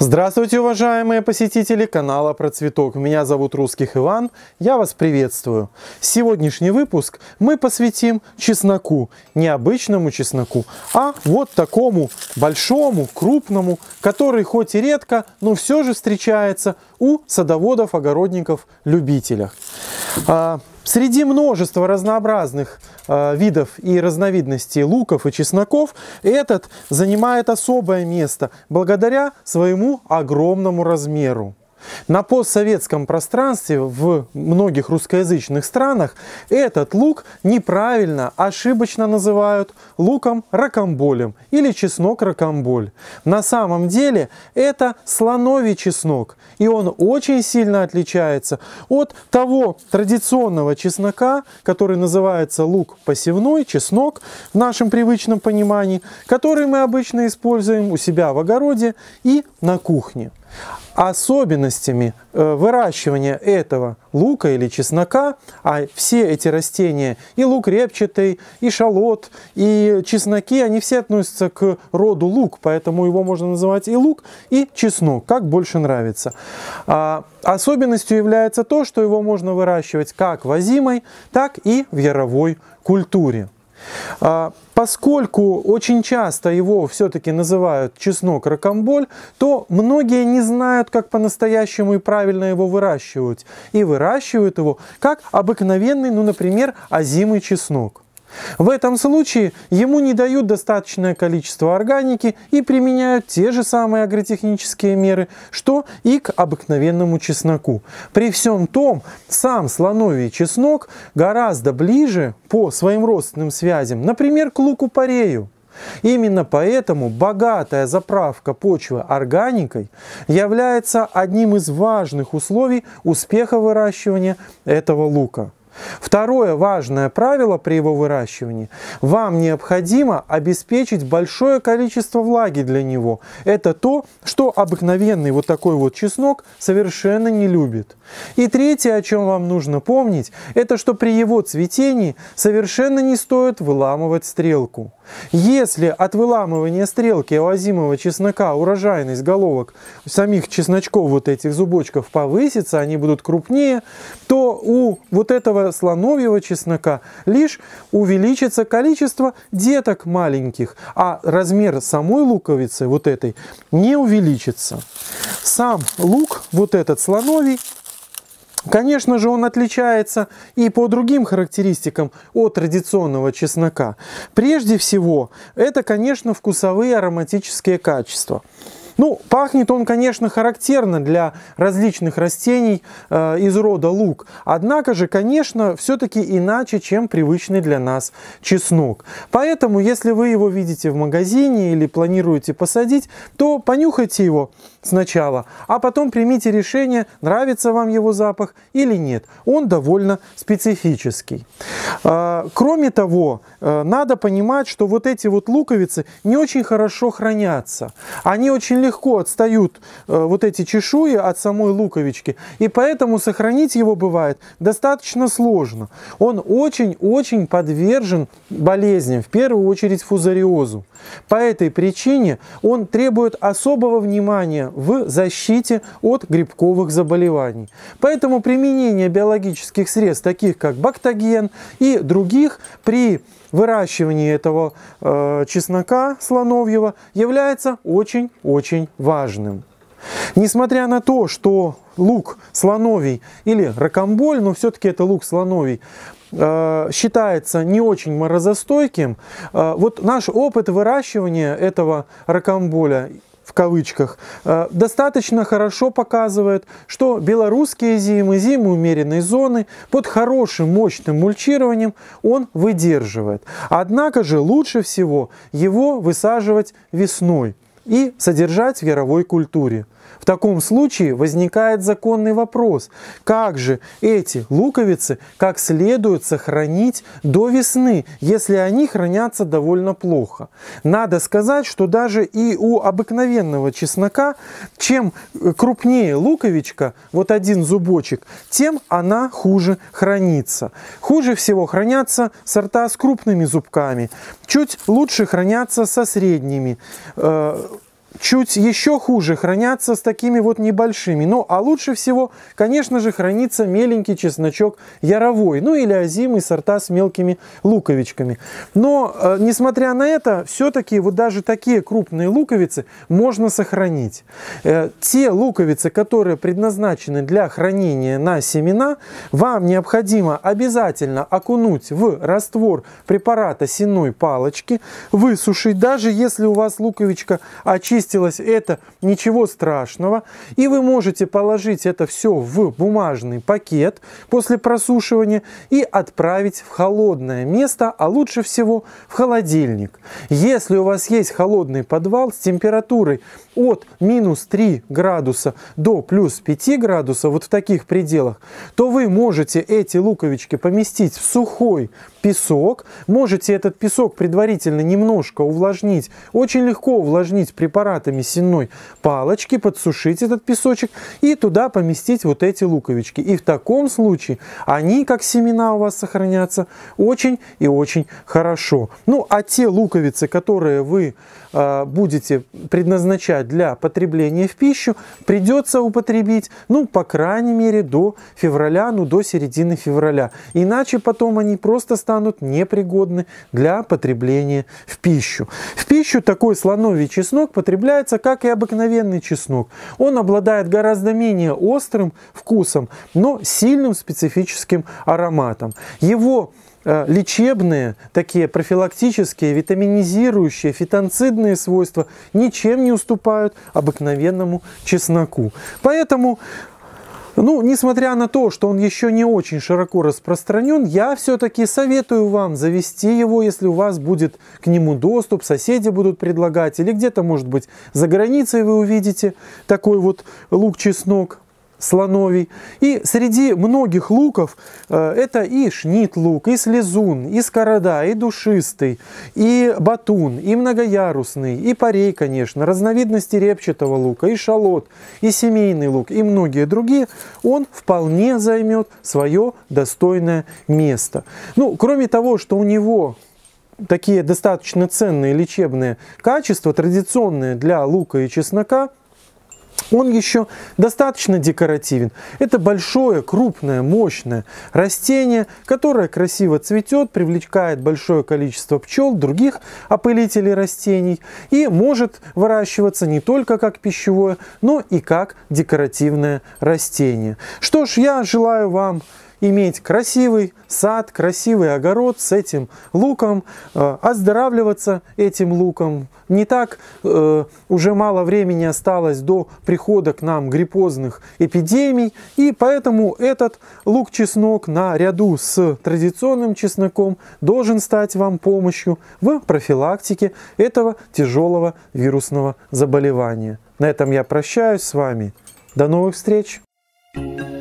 Здравствуйте, уважаемые посетители канала Про Цветок. Меня зовут Русских Иван. Я вас приветствую. Сегодняшний выпуск мы посвятим чесноку. Не обычному чесноку, а вот такому большому, крупному, который хоть и редко, но все же встречается у садоводов, огородников, любителях. А, Среди множества разнообразных э, видов и разновидностей луков и чесноков этот занимает особое место благодаря своему огромному размеру. На постсоветском пространстве в многих русскоязычных странах этот лук неправильно, ошибочно называют луком ракомболем или чеснок ракомболь. На самом деле это слоновий чеснок, и он очень сильно отличается от того традиционного чеснока, который называется лук посевной, чеснок в нашем привычном понимании, который мы обычно используем у себя в огороде и на кухне. Особенностями э, выращивания этого лука или чеснока, а все эти растения, и лук репчатый, и шалот, и чесноки, они все относятся к роду лук, поэтому его можно называть и лук, и чеснок, как больше нравится. А, особенностью является то, что его можно выращивать как в озимой, так и в яровой культуре. А, поскольку очень часто его все-таки называют чеснок ракомболь, то многие не знают, как по-настоящему и правильно его выращивать. И выращивают его как обыкновенный, ну, например, озимый чеснок. В этом случае ему не дают достаточное количество органики и применяют те же самые агротехнические меры, что и к обыкновенному чесноку. При всем том, сам слоновий чеснок гораздо ближе по своим родственным связям, например, к луку-порею. Именно поэтому богатая заправка почвы органикой является одним из важных условий успеха выращивания этого лука. Второе важное правило при его выращивании. Вам необходимо обеспечить большое количество влаги для него. Это то, что обыкновенный вот такой вот чеснок совершенно не любит. И третье, о чем вам нужно помнить, это что при его цветении совершенно не стоит выламывать стрелку. Если от выламывания стрелки овозимого чеснока урожайность головок самих чесночков вот этих зубочков повысится, они будут крупнее, то у вот этого слоновьего чеснока лишь увеличится количество деток маленьких, а размер самой луковицы вот этой не увеличится. Сам лук, вот этот слоновий, Конечно же, он отличается и по другим характеристикам от традиционного чеснока. Прежде всего, это, конечно, вкусовые ароматические качества. Ну, пахнет он, конечно, характерно для различных растений э, из рода лук. Однако же, конечно, все-таки иначе, чем привычный для нас чеснок. Поэтому, если вы его видите в магазине или планируете посадить, то понюхайте его сначала, а потом примите решение, нравится вам его запах или нет. Он довольно специфический. А, кроме того, э, надо понимать, что вот эти вот луковицы не очень хорошо хранятся. Они очень легко отстают, э, вот эти чешуи, от самой луковички, и поэтому сохранить его бывает достаточно сложно. Он очень-очень подвержен болезням, в первую очередь фузариозу. По этой причине он требует особого внимания в защите от грибковых заболеваний. Поэтому применение биологических средств, таких как бактоген и других, при выращивании этого э, чеснока слоновьего является очень-очень важным. Несмотря на то, что лук слоновий или ракомболь, но все-таки это лук слоновий, э, считается не очень морозостойким. Э, вот наш опыт выращивания этого ракомболя в кавычках, э, достаточно хорошо показывает, что белорусские зимы, зимы умеренной зоны под хорошим мощным мульчированием он выдерживает. Однако же лучше всего его высаживать весной и содержать в яровой культуре. В таком случае возникает законный вопрос, как же эти луковицы как следует сохранить до весны, если они хранятся довольно плохо. Надо сказать, что даже и у обыкновенного чеснока, чем крупнее луковичка, вот один зубочек, тем она хуже хранится. Хуже всего хранятся сорта с крупными зубками, чуть лучше хранятся со средними. Э, Чуть еще хуже хранятся с такими вот небольшими. Ну, а лучше всего, конечно же, хранится меленький чесночок яровой, ну или озимый сорта с мелкими луковичками. Но, э, несмотря на это, все-таки вот даже такие крупные луковицы можно сохранить. Э, те луковицы, которые предназначены для хранения на семена, вам необходимо обязательно окунуть в раствор препарата сенной палочки, высушить, даже если у вас луковичка очистится очистилось это, ничего страшного. И вы можете положить это все в бумажный пакет после просушивания и отправить в холодное место, а лучше всего в холодильник. Если у вас есть холодный подвал с температурой от минус 3 градуса до плюс 5 градусов, вот в таких пределах, то вы можете эти луковички поместить в сухой песок, можете этот песок предварительно немножко увлажнить, очень легко увлажнить препарат аппаратами сенной палочки подсушить этот песочек и туда поместить вот эти луковички. И в таком случае они, как семена у вас сохранятся, очень и очень хорошо. Ну, а те луковицы, которые вы э, будете предназначать для потребления в пищу, придется употребить, ну, по крайней мере, до февраля, ну, до середины февраля. Иначе потом они просто станут непригодны для потребления в пищу. В пищу такой слоновий чеснок потребляется употребляется, как и обыкновенный чеснок. Он обладает гораздо менее острым вкусом, но сильным специфическим ароматом. Его э, лечебные, такие профилактические, витаминизирующие, фитонцидные свойства ничем не уступают обыкновенному чесноку. Поэтому ну, несмотря на то, что он еще не очень широко распространен, я все-таки советую вам завести его, если у вас будет к нему доступ, соседи будут предлагать, или где-то, может быть, за границей вы увидите такой вот лук-чеснок слоновий. И среди многих луков э, это и шнит-лук, и слезун, и скорода, и душистый, и батун, и многоярусный, и парей, конечно, разновидности репчатого лука, и шалот, и семейный лук, и многие другие, он вполне займет свое достойное место. Ну, кроме того, что у него такие достаточно ценные лечебные качества, традиционные для лука и чеснока, он еще достаточно декоративен. Это большое, крупное, мощное растение, которое красиво цветет, привлекает большое количество пчел, других опылителей растений и может выращиваться не только как пищевое, но и как декоративное растение. Что ж, я желаю вам иметь красивый сад, красивый огород с этим луком, э, оздоравливаться этим луком. Не так э, уже мало времени осталось до прихода к нам гриппозных эпидемий, и поэтому этот лук-чеснок наряду с традиционным чесноком должен стать вам помощью в профилактике этого тяжелого вирусного заболевания. На этом я прощаюсь с вами. До новых встреч! thank you